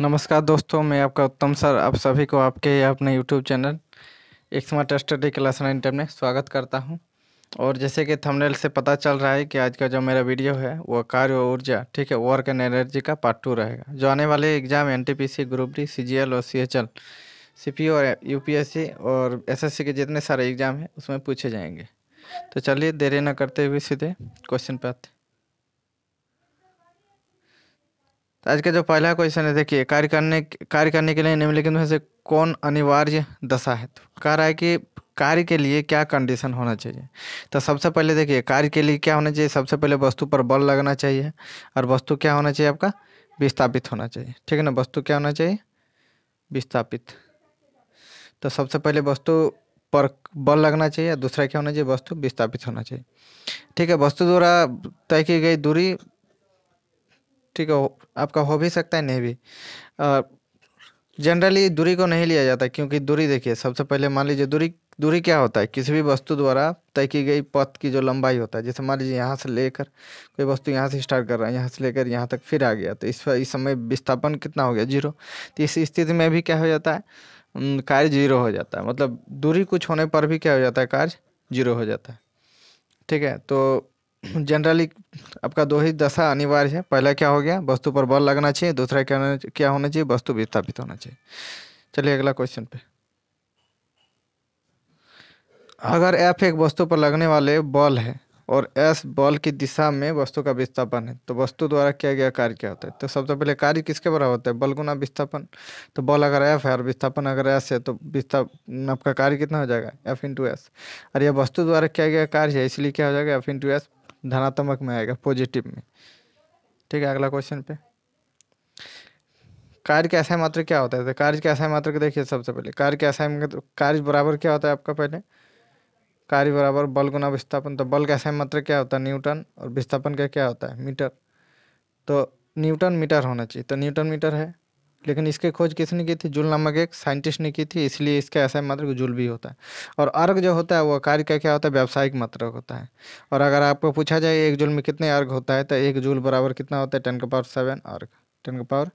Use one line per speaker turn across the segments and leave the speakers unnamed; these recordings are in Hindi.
नमस्कार दोस्तों मैं आपका उत्तम सर आप सभी को आपके अपने यूट्यूब चैनल एक smart study class nine team में स्वागत करता हूं और जैसे कि थंबनेल से पता चल रहा है कि आज का जो मेरा वीडियो है वो कार्य ऊर्जा ठीक है वर्क एंड एनर्जी का पार्ट टू रहेगा जो आने वाले exam N group D C और सी सीपी और सी और सी के जितने सारे एग्जाम हैं उसमें पूछे जाएंगे तो चलिए देरी न करते हुए सीधे क्वेश्चन पे आते तो आज का जो पहला क्वेश्चन है देखिए कार्य करने कार्य करने के लिए निम्नलिखित में से कौन अनिवार्य दशा है तो कह रहा है कि कार्य के लिए क्या कंडीशन होना चाहिए तो सबसे पहले देखिए कार्य के लिए क्या होना चाहिए सबसे पहले वस्तु पर बल लगना चाहिए और वस्तु क्या होना चाहिए आपका विस्थापित होना चाहिए ठीक है ना वस्तु क्या होना चाहिए विस्थापित तो सबसे पहले वस्तु पर बल लगना चाहिए दूसरा क्या होना चाहिए वस्तु विस्थापित होना चाहिए ठीक है वस्तु द्वारा तय की गई दूरी ठीक है आपका हो भी सकता है नहीं भी जनरली दूरी को नहीं लिया जाता क्योंकि दूरी देखिए सबसे पहले मान लीजिए दूरी दूरी क्या होता है किसी भी वस्तु द्वारा तय की गई पथ की जो लंबाई होता है जैसे मान लीजिए यहाँ से लेकर कोई वस्तु यहाँ से स्टार्ट कर रहा है यहाँ से लेकर यहाँ तक फिर आ गया तो इस इस समय विस्थापन कितना हो गया जीरो तो इस स्थिति में भी क्या हो जाता है कार्य जीरो हो जाता है मतलब दूरी कुछ होने पर भी क्या हो जाता है कार्य जीरो हो जाता है ठीक है तो जनरली आपका दो ही दशा अनिवार्य है पहला क्या हो गया वस्तु पर बल लगना चाहिए दूसरा क्या क्या होना चाहिए वस्तु विस्थापित होना चाहिए चलिए अगला क्वेश्चन पे अगर एफ एक वस्तु पर लगने वाले बॉल है और एस बॉल की दिशा में वस्तु का विस्थापन है तो वस्तु द्वारा किया गया कार्य क्या होता है तो सबसे पहले कार्य किसके बराबर होता है बल गुना विस्थापन तो बॉल अगर एफ है और विस्थापन अगर एस है तो विस्थापन आपका कार्य कितना हो जाएगा एफ इंटू एस और यह वस्तु द्वारा किया गया कार्य है इसलिए क्या हो जाएगा एफ इंटू एस धनात्मक में आएगा पॉजिटिव में ठीक है अगला क्वेश्चन पे कार्य के असाई मात्र क्या होता है तो कार्य के असाई मात्र देखिए सबसे पहले कार्य के असहाय कार्य बराबर क्या होता है आपका पहले कार्य बराबर बल गुना विस्थापन तो बल का असाई मात्र क्या होता है न्यूटन और विस्थापन का क्या होता है मीटर तो न्यूटन मीटर होना चाहिए तो न्यूटन मीटर है लेकिन इसकी खोज किसने की थी जुल नामक एक साइंटिस्ट ने की थी इसलिए इसका ऐसा मात्र जुल भी होता है और अर्घ जो होता है वो कार्य का क्या होता है व्यावसायिक मात्र होता है और अगर आपको पूछा जाए एक जुल में कितने अर्घ होता है तो एक जुल बराबर कितना होता है टेन का पावर सेवन अर्घ टेन का पावर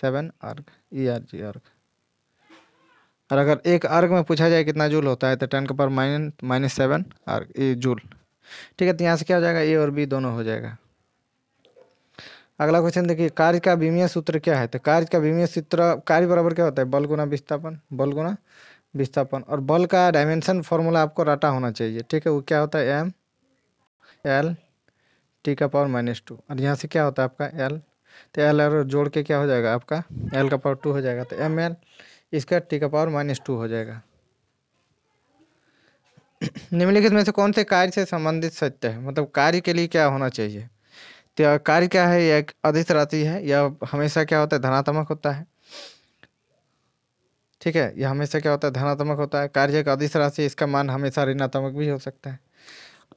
सेवन अर्घ ई आर जी अर्घ और अगर एक अर्घ में पूछा जाए कितना जूल होता है तो टेन का पावर माइनस माइनस सेवन अर्घ ए जूल ठीक है तो यहाँ से क्या हो जाएगा ए और बी दोनों हो जाएगा अगला क्वेश्चन देखिए कार्य का विमीय सूत्र क्या है तो कार्य का विमीय सूत्र कार्य बराबर क्या होता है बल गुना विस्थापन बल गुना विस्थापन और बल का डायमेंशन फॉर्मूला आपको राटा होना चाहिए ठीक है वो क्या होता है एम एल टी का पावर माइनस टू और यहाँ से क्या होता है आपका एल तो एल और जोड़ के क्या हो जाएगा आपका एल का पावर टू हो जाएगा तो एम एल इसका टी का पावर माइनस टू हो जाएगा निम्नलिखित में से कौन से कार्य से संबंधित सत्य है मतलब कार्य के लिए क्या होना चाहिए कार्य क्या है यह अधित राशि है यह हमेशा क्या होता है धनात्मक होता है ठीक है यह हमेशा क्या होता है धनात्मक होता है कार्य एक अधिस राशि इसका मान हमेशा ऋणात्मक भी हो सकता है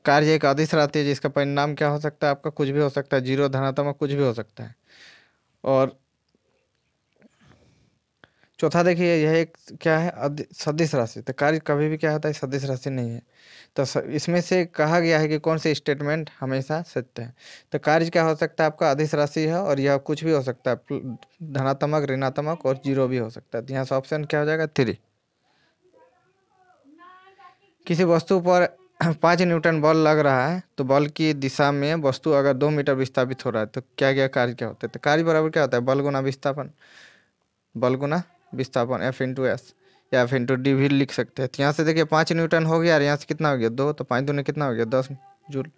कार्य एक अधिस राशि है जिसका परिणाम क्या हो सकता है आपका कुछ भी हो सकता है जीरो धनात्मक कुछ भी हो सकता है और चौथा देखिए यह एक क्या है सदिश राशि तो कार्य कभी भी क्या होता है सदिश राशि नहीं है तो इसमें से कहा गया है कि कौन से स्टेटमेंट हमेशा सत्य है तो कार्य क्या हो सकता है आपका अधिस राशि है और यह कुछ भी हो सकता है धनात्मक ऋणात्मक और जीरो भी हो सकता है तो यहाँ से ऑप्शन क्या हो जाएगा थ्री किसी वस्तु पर पाँच न्यूटन बल लग रहा है तो बल की दिशा में वस्तु अगर दो मीटर विस्थापित हो रहा है तो क्या क्या कार्य क्या होता है तो कार्य बराबर क्या होता है बल गुना विस्थापन बल गुना विस्थापन एफ इंटू एस या एफ इंटू डी भी लिख सकते हैं तो यहाँ से देखिए पाँच न्यूटन हो गया और यहाँ से कितना हो गया दो तो पाँच दूने कितना हो गया दस जूल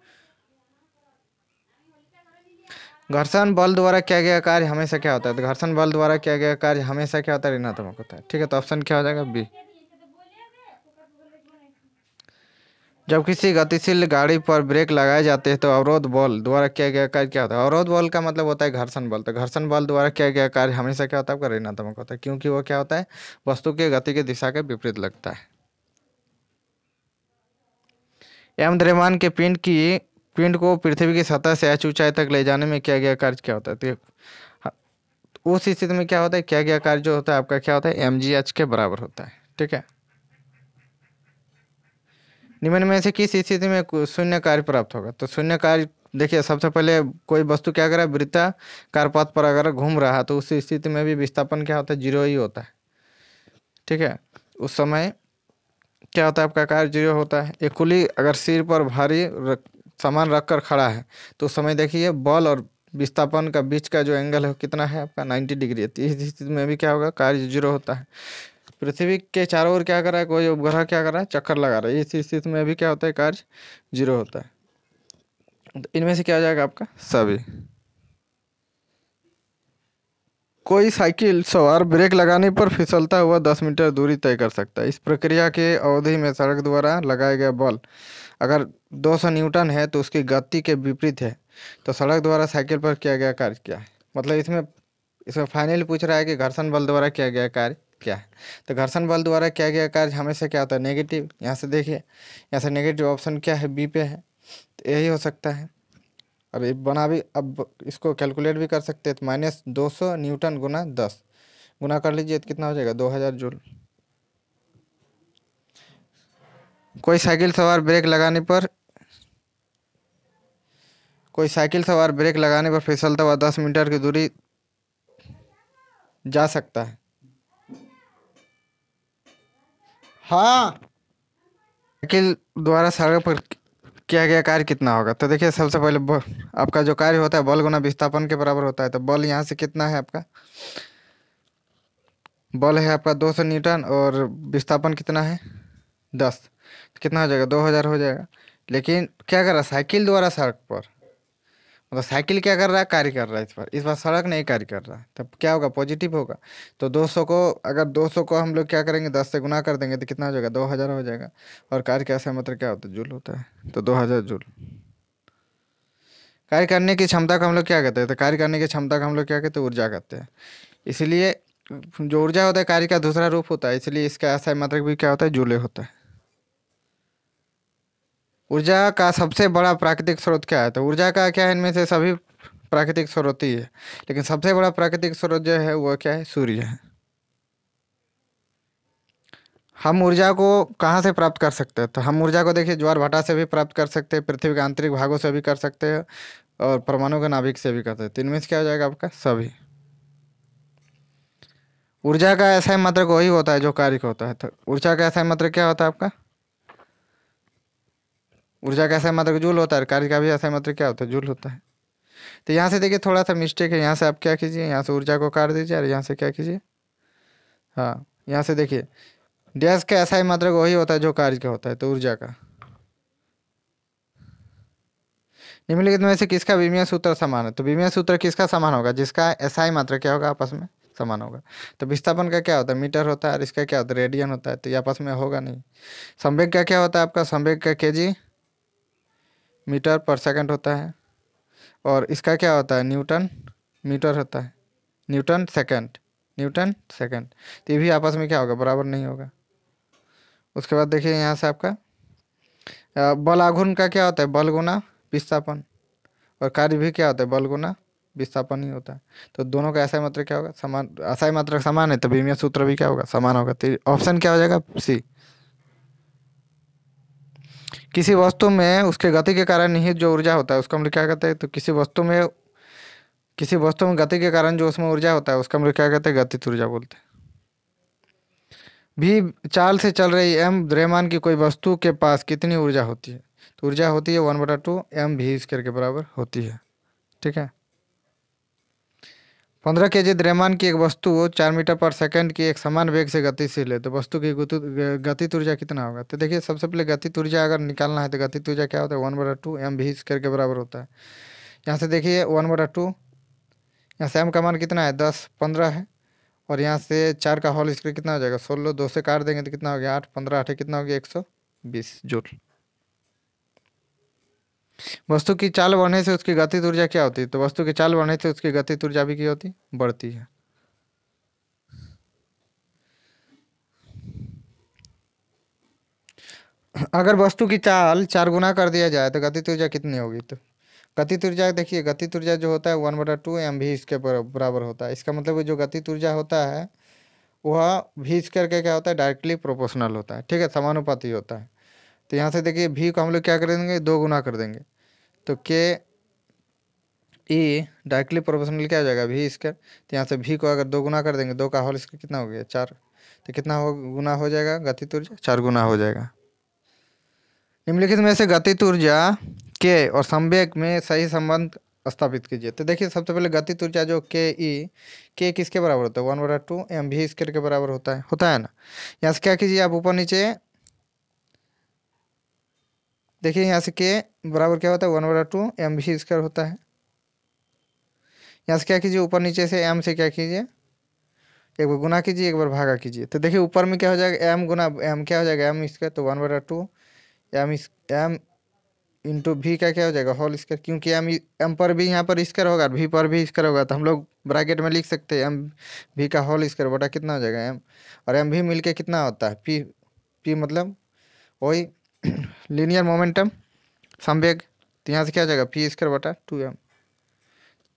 घर्षण बल द्वारा किया गया कार्य हमेशा क्या होता है तो घर्षण बल द्वारा किया गया कार्य हमेशा क्या होता है ऋणात्मक होता है ठीक है तो ऑप्शन क्या हो जाएगा बी जब किसी गतिशील गाड़ी पर ब्रेक लगाए जाते हैं तो अवरोध बल द्वारा किया गया कार्य क्या होता है अवरोध बल का मतलब होता है घर्षण बल तो घर्षण बल द्वारा किया गया कार्य हमेशा क्या होता है आपका ऋणात्मक होता है क्योंकि वो क्या होता है वस्तु के गति की दिशा के विपरीत लगता है एम द्रेमान के पिंड की पिंड को पृथ्वी की सतह से एच ऊंचाई तक ले जाने में किया गया कार्य क्या होता है तो हाँ, उस स्थिति में क्या होता है क्या गया कार्य जो होता है आपका क्या होता है एम के बराबर होता है ठीक है निम्न में से किस स्थिति में शून्य कार्य प्राप्त होगा तो शून्य कार्य देखिए सबसे पहले कोई वस्तु क्या करा वृत्ता कारपात पर अगर घूम रहा है तो उस स्थिति में भी विस्थापन क्या होता है जीरो ही होता है ठीक है उस समय क्या होता है आपका कार्य जीरो होता है एक कुली अगर सिर पर भारी रक, सामान रख कर खड़ा है तो उस समय देखिए बॉल और विस्थापन का बीच का जो एंगल है कितना है आपका नाइन्टी डिग्री है तो इस स्थिति में भी क्या होगा कार्य जीरो होता है पृथ्वी के चारों ओर क्या कर रहा है कोई उपग्रह क्या कर रहा है चक्कर लगा रहा है इस स्थिति में भी क्या होता है कार्य जीरो होता है तो इनमें से क्या हो जाएगा आपका सभी कोई साइकिल सवार ब्रेक लगाने पर फिसलता हुआ दस मीटर दूरी तय कर सकता है इस प्रक्रिया के अवधि में सड़क द्वारा लगाए गए बल अगर 200 न्यूटन है तो उसकी गति के विपरीत है तो सड़क द्वारा साइकिल पर किया गया कार्य क्या है मतलब इसमें इसमें फाइनली पूछ रहा है कि घर्षण बल द्वारा किया गया कार्य क्या है तो घर्षण बल द्वारा किया गया कार्य हमेशा क्या होता है नेगेटिव यहाँ से देखिए यहाँ से नेगेटिव ऑप्शन क्या है बी पे है तो यही हो सकता है अब ये बना भी अब इसको कैलकुलेट भी कर सकते हैं तो माइनस दो सौ न्यूटन गुना दस गुना कर लीजिए तो कितना हो जाएगा दो हज़ार जूल कोई साइकिल सवार ब्रेक लगाने पर कोई साइकिल सवार ब्रेक लगाने पर फिसलता हुआ दस मीटर की दूरी जा सकता है हाँ साइकिल द्वारा सड़क पर किया गया कार्य कितना होगा तो देखिए सबसे पहले आपका जो कार्य होता है बल गुना विस्थापन के बराबर होता है तो बल यहाँ से कितना है आपका बल है आपका दो सौ न्यूटन और विस्थापन कितना है दस कितना हो जाएगा दो हज़ार हो जाएगा लेकिन क्या करा साइकिल द्वारा सड़क पर मतलब साइकिल क्या कर रहा है कार्य कर रहा है इस बार इस बार सड़क नहीं कार्य कर रहा है तब क्या होगा पॉजिटिव होगा तो 200 को अगर 200 को हम लोग क्या करेंगे 10 से गुना कर देंगे तो कितना हो जाएगा 2000 हो जाएगा और कार्य का मतलब क्या होता है जुल होता है तो 2000 जुल कार्य करने की क्षमता को हम लोग क्या कहते हैं तो कार्य करने की क्षमता को हम लोग क्या कहते हैं ऊर्जा कहते हैं इसलिए जो ऊर्जा होता है कार्य का दूसरा रूप होता है इसलिए इसका असहमत्र मतलब भी क्या होता है जूले होता है ऊर्जा का सबसे बड़ा प्राकृतिक स्रोत क्या है तो ऊर्जा का क्या है इनमें से सभी प्राकृतिक स्रोत ही है लेकिन सबसे बड़ा प्राकृतिक स्रोत जो है वो क्या है सूर्य है हम ऊर्जा को कहाँ से प्राप्त कर सकते हैं तो हम ऊर्जा को देखिए ज्वार भाटा से भी प्राप्त कर सकते हैं पृथ्वी के आंतरिक भागों से भी कर सकते हैं और परमाणु के नाभिक से भी कर सकते हैं तो इनमें से क्या हो जाएगा आपका सभी ऊर्जा का ऐसा मात्रक वही होता है जो कार्य होता है तो ऊर्जा का ऐसा मात्र क्या होता है आपका ऊर्जा का ऐसा मात्रक जूल होता है कार्य का भी ऐसा मात्र क्या होता है जूल होता है तो यहाँ से देखिए थोड़ा सा मिस्टेक है यहाँ से आप क्या कीजिए यहाँ से ऊर्जा को काट दीजिए और यहाँ से क्या कीजिए हाँ यहाँ से देखिए डैश का ऐसा ही मात्रक वही होता है जो कार्य का होता है तो ऊर्जा का निम्नलिखित में से किसका विमीय सूत्र समान है तो विमीय सूत्र किसका समान होगा जिसका ऐसा ही मात्रक क्या होगा आपस में समान होगा तो विस्थापन का क्या होता है मीटर होता है और इसका क्या होता है रेडियन होता है तो ये आपस में होगा नहीं संवेग का क्या होता है आपका संवेग का के जी मीटर पर सेकंड होता है और इसका क्या होता है न्यूटन मीटर होता है न्यूटन सेकंड न्यूटन सेकंड तो ये भी आपस में क्या होगा बराबर नहीं होगा उसके बाद देखिए यहाँ से आपका बल आघुन का क्या होता है बल गुना विस्थापन और कार्य भी क्या होता है बल गुना विस्थापन ही होता है तो दोनों का ऐसा मात्रा क्या होगा समान ऐसा मात्रा समान है तो बीमिया सूत्र भी क्या होगा समान होगा तो ऑप्शन क्या हो जाएगा सी किसी वस्तु में उसके गति के कारण निहित जो ऊर्जा होता है उसको हम लोग क्या कहते हैं तो किसी वस्तु में किसी वस्तु में गति के कारण जो उसमें ऊर्जा होता है उसको हम लोग क्या कहते हैं गतित ऊर्जा बोलते हैं भी चाल से चल रही एम द्रव्यमान की कोई वस्तु के पास कितनी ऊर्जा होती है तो ऊर्जा होती है वन बटा टू एम भी स्क्र के बराबर होती है ठीक है पंद्रह के जी द्रव्यमान की एक वस्तु चार मीटर पर सेकंड की एक समान वेग से गतिशील है तो वस्तु की गति ऊर्जा कितना होगा तो देखिए सबसे पहले गति ऊर्जा अगर निकालना है तो गति ऊर्जा क्या होता है वन बटा टू एम भी स्क्र के बराबर होता है यहाँ से देखिए वन बटा टू यहाँ से एम का मान कितना है दस पंद्रह है और यहाँ से चार का हॉल स्क्र कितना हो जाएगा सोलह दो से काट देंगे तो कितना हो गया आठ पंद्रह आठ कितना हो गया एक सौ बीस जूल वस्तु की चाल बढ़ने से उसकी गति ऊर्जा क्या होती है तो वस्तु की चाल बढ़ने से उसकी गति ऊर्जा भी क्या होती बढ़ती है अगर वस्तु की चाल चार गुना कर दिया जाए तो गति ऊर्जा कितनी होगी तो गति ऊर्जा देखिए गति ऊर्जा जो होता है वन बटा टू एम भी इसके बराबर होता है इसका मतलब जो गति ऊर्जा होता है वह भी इस करके क्या होता है डायरेक्टली प्रोपोर्शनल होता है ठीक है समानुपाती होता है तो यहाँ से देखिए भी को हम लोग क्या कर देंगे दो गुना कर देंगे तो के ई डायरेक्टली प्रोपोर्शनल क्या हो जाएगा भी इसका तो यहाँ से भी को अगर दो गुना कर देंगे दो का होल इसका कितना हो गया चार तो कितना हो गुना हो जाएगा गतित ऊर्जा चार गुना हो जाएगा निम्नलिखित में से गतित ऊर्जा के और संवेक में सही संबंध स्थापित कीजिए तो देखिए सबसे पहले गतित ऊर्जा जो के ई के किसके बराबर होता है वन बटा टू एम भी स्केयर के बराबर होता है होता है ना यहाँ से क्या कीजिए आप ऊपर नीचे देखिए यहाँ से के बराबर क्या होता है वन बटा टू एम बी स्क्वायर होता है यहाँ से क्या कीजिए ऊपर नीचे से एम से क्या कीजिए एक बार गुना कीजिए एक बार भागा कीजिए तो देखिए ऊपर में क्या हो जाएगा एम गुना एम क्या हो जाएगा एम स्क्वायर तो वन बटा टू एम एम इंटू भी का क्या हो जाएगा होल स्क्वायर क्योंकि एम एम पर भी यहाँ पर स्क्वायर होगा भी पर भी स्क्वायर होगा तो हम लोग ब्रैकेट में लिख सकते हैं एम भी का होल स्क्वायर बटा कितना हो जाएगा एम और एम भी मिल के कितना होता है पी पी मतलब वही लीनियर मोमेंटम संवेग तो यहाँ से क्या जाएगा पी स्क्र बटा टू एम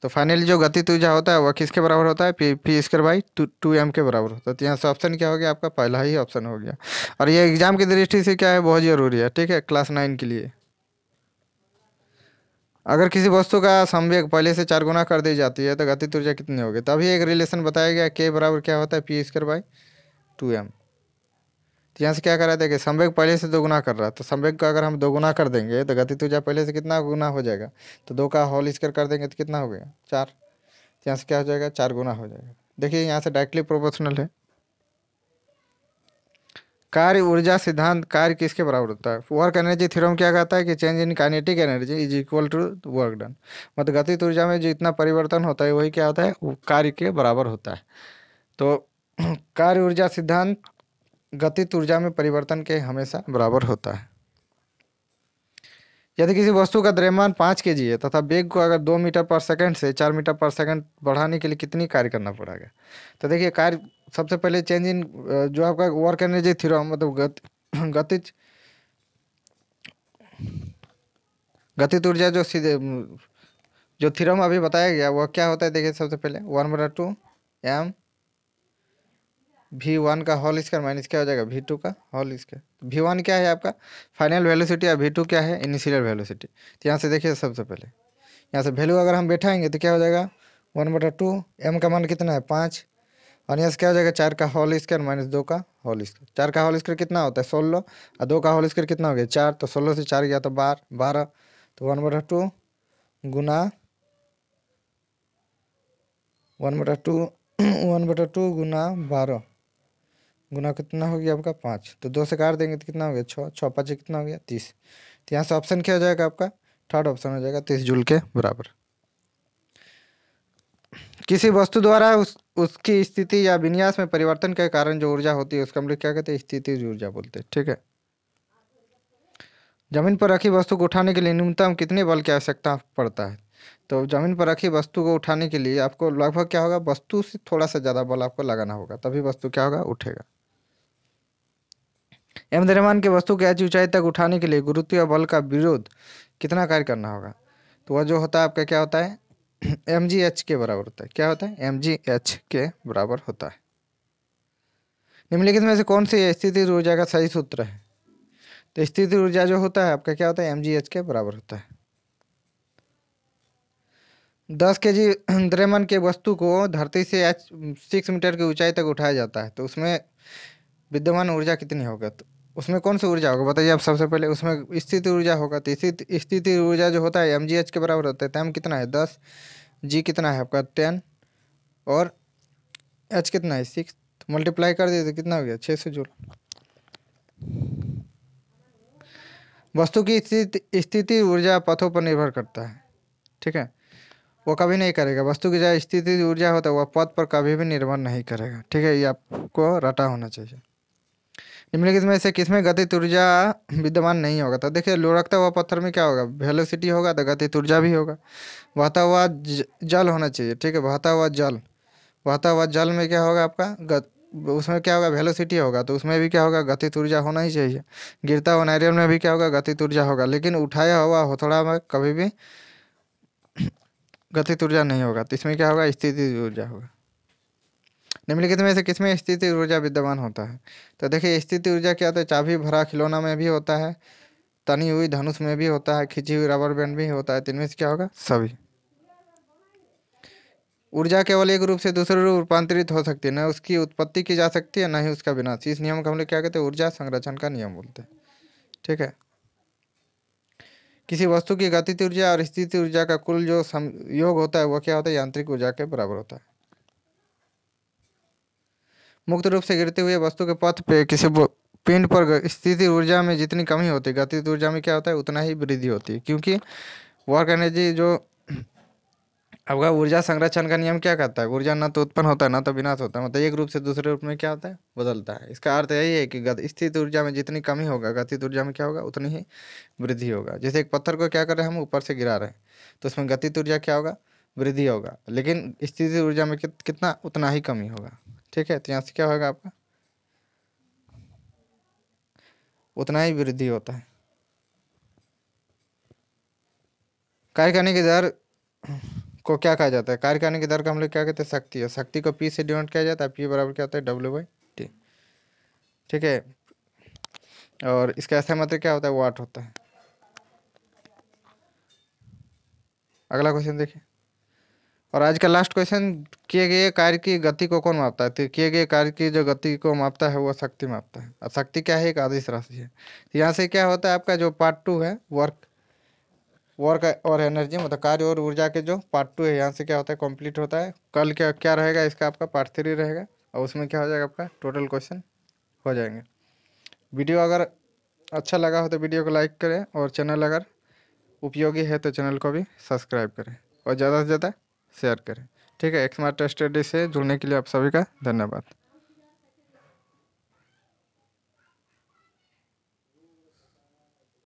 तो फाइनली जो गति तुझा होता है वह किसके बराबर होता है P P square by two two M के बराबर होता है तो यहाँ से ऑप्शन क्या हो गया आपका पहला ही ऑप्शन हो गया और ये एग्जाम की दृष्टि से क्या है बहुत ज़रूरी है ठीक है क्लास नाइन के लिए अगर किसी वस्तु का संवेग पहले से चार गुना कर दी जाती है तो गति ऊर्जा कितनी होगी तभी एक रिलेशन बताया गया के बराबर क्या होता है P square by two M यहाँ से क्या करा देगा संवेग पहले से दोगुना कर रहा है तो संवेग का अगर हम दोगुना कर देंगे तो गति ऊर्जा पहले से कितना गुना हो जाएगा तो दो का हॉल स्क्वायर कर देंगे तो कितना हो गया चार तो यहाँ से क्या हो जाएगा चार गुना हो जाएगा देखिए यहाँ से डायरेक्टली प्रोपोर्शनल है कार्य ऊर्जा सिद्धांत कार्य किसके बराबर होता है वर्क एनर्जी थ्योरम क्या कहता है कि change in kinetic energy is equal to work done मतलब गतित ऊर्जा में जो इतना परिवर्तन होता है वही क्या होता है कार्य के बराबर होता है तो कार्य ऊर्जा सिद्धांत गतित ऊर्जा में परिवर्तन के हमेशा बराबर होता है यदि किसी वस्तु का द्रव्यमान पाँच के जी है तथा बेग को अगर दो मीटर पर सेकंड से चार मीटर पर सेकंड बढ़ाने के लिए कितनी कार्य करना पड़ेगा तो देखिए कार्य सबसे पहले चेंज इन जो आपका वर्क एनर्जी थी मतलब गति गति गतिज ऊर्जा जो सीधे जो थ्योरम अभी बताया गया वह क्या होता है देखिए सबसे पहले वन बटा टू एम वी वन का होल स्क्वायर माइनस क्या हो जाएगा वी टू का होल स्क्वायर वी वन क्या है आपका फाइनल वेलोसिटी और वी टू क्या है इनिशियल वेलोसिटी तो यहाँ से देखिए सबसे पहले यहाँ से वैल्यू अगर हम बैठाएंगे तो क्या हो जाएगा वन बटा टू एम का मान कितना है पाँच और यहाँ से क्या हो जाएगा चार का होल स्क्वायर माइनस दो का होल स्क्वायर चार का होल स्क्वायर कितना होता है सोलह और दो का होल स्क्वायर कितना हो गया चार तो सोलह से चार गया तो बार बारह तो वन बटा टू गुना वन बटा टू वन बटा टू गुना बारह गुना कितना हो गया आपका पाँच तो दो से काट देंगे तो कितना हो गया छः छः पाँच कितना हो गया तीस तो यहाँ से ऑप्शन क्या हो जाएगा आपका थर्ड ऑप्शन हो जाएगा तीस जूल के बराबर किसी वस्तु द्वारा उस उसकी स्थिति या विन्यास में परिवर्तन के कारण जो ऊर्जा होती है उसका हम लोग क्या कहते हैं स्थिति ऊर्जा बोलते हैं ठीक है जमीन पर रखी वस्तु को उठाने के लिए न्यूनतम कितने बल की आवश्यकता पड़ता है तो जमीन पर रखी वस्तु को उठाने के लिए आपको लगभग क्या होगा वस्तु से थोड़ा सा ज़्यादा बल आपको लगाना होगा तभी वस्तु क्या होगा उठेगा अहमद रहमान की वस्तु को ऐसी ऊंचाई तक उठाने के लिए गुरुत्व बल का विरोध कितना कार्य करना होगा तो वह जो होता है आपका क्या होता है एम जी एच के बराबर होता है क्या होता है एम जी एच के बराबर होता है निम्नलिखित में से कौन सी स्थिति ऊर्जा का सही सूत्र है तो स्थिति ऊर्जा जो होता है आपका क्या होता है एम जी एच के बराबर होता है दस के जी द्रेमन के वस्तु को धरती से एच सिक्स मीटर की ऊंचाई तक उठाया जाता है तो उसमें विद्यमान ऊर्जा कितनी होगा तो उसमें कौन सी ऊर्जा होगा बताइए आप सबसे पहले उसमें स्थिति ऊर्जा होगा तो स्थिति स्थिति ऊर्जा जो होता है एम जी एच के बराबर होता है टाइम कितना है दस जी कितना है आपका टेन और एच कितना है सिक्स तो मल्टीप्लाई कर दिए तो कितना हो गया छः सौ जूल वस्तु की स्थिति स्थिति ऊर्जा पथों पर निर्भर करता है ठीक है वो कभी नहीं करेगा वस्तु की जहाँ स्थिति ऊर्जा होता है वह पथ पर कभी भी निर्भर नहीं करेगा ठीक है ये आपको रटा होना चाहिए निम्नलिखित में से किसमें गति ऊर्जा विद्यमान नहीं होगा तो देखिए लुढ़कता हुआ पत्थर में क्या होगा वेलोसिटी होगा तो गति ऊर्जा भी होगा बहता हुआ जल होना चाहिए ठीक है बहता हुआ जल बहता हुआ जल में क्या होगा आपका गत उसमें क्या होगा वेलोसिटी होगा तो उसमें भी क्या होगा गति ऊर्जा होना ही चाहिए गिरता हुआ नारियल में भी क्या होगा गति ऊर्जा होगा लेकिन उठाया हुआ हथौड़ा में कभी भी गति ऊर्जा नहीं होगा तो इसमें क्या होगा स्थिति ऊर्जा होगा निम्नलिखित में से किसमें स्थिति ऊर्जा विद्यमान होता है तो देखिए स्थिति ऊर्जा क्या होता तो है चाभी भरा खिलौना में भी होता है तनी हुई धनुष में भी होता है खिंची हुई रबर बैंड भी होता है तीन से क्या होगा सभी ऊर्जा केवल एक रूप से दूसरे रूप रूपांतरित हो सकती है न उसकी उत्पत्ति की जा सकती है न ही उसका विनाश इस नियम को हम लोग क्या कहते हैं ऊर्जा संरक्षण का नियम बोलते हैं ठीक है किसी वस्तु की गतित ऊर्जा और स्थिति ऊर्जा का कुल जो संयोग होता है वह क्या होता है यांत्रिक ऊर्जा के बराबर होता है मुक्त रूप से गिरते हुए वस्तु के पथ पे किसी पिंड पर स्थिति ऊर्जा में जितनी कमी होती है गतिज ऊर्जा में क्या होता है उतना ही वृद्धि होती है क्योंकि वर्क एनर्जी जो आपका ऊर्जा संरक्षण का नियम क्या कहता है ऊर्जा ना तो उत्पन्न होता है ना तो विनाश होता है मतलब एक रूप से दूसरे रूप में क्या होता है बदलता है इसका अर्थ यही है कि स्थित ऊर्जा में जितनी कमी होगा गतित ऊर्जा में क्या होगा उतनी ही वृद्धि होगा जैसे एक पत्थर को क्या कर रहे हैं हम ऊपर से गिरा रहे हैं तो उसमें गतित ऊर्जा क्या होगा वृद्धि होगा लेकिन स्थिति ऊर्जा में कितना उतना ही कमी होगा ठीक है तो यहाँ से क्या होगा आपका उतना ही वृद्धि होता है कार्य करने की दर को क्या कहा जाता है कार्य करने की दर का हम लोग क्या कहते हैं शक्ति है शक्ति को पी से डिनोट किया जाता है पी बराबर क्या होता है डब्ल्यू बाई टी ठीक है और इसका ऐसा मतलब क्या होता है वाट होता है अगला क्वेश्चन देखिए और आज का लास्ट क्वेश्चन किए गए कार्य की गति को कौन मापता है तो किए गए कार्य की जो गति को मापता है वो शक्ति मापता है और शक्ति क्या है एक आदेश राशि है तो यहाँ से क्या होता है आपका जो पार्ट टू है वर्क वर्क और एनर्जी मतलब कार्य और ऊर्जा के जो पार्ट टू है यहाँ से क्या होता है कंप्लीट होता है कल क्या क्या रहेगा इसका आपका पार्ट थ्री रहेगा और उसमें क्या हो जाएगा आपका टोटल क्वेश्चन हो जाएंगे वीडियो अगर अच्छा लगा हो तो वीडियो को लाइक करें और चैनल अगर उपयोगी है तो चैनल को भी सब्सक्राइब करें और ज़्यादा से ज़्यादा शेयर करें ठीक है एक्समार्ट स्टडी से जुड़ने के लिए आप सभी का धन्यवाद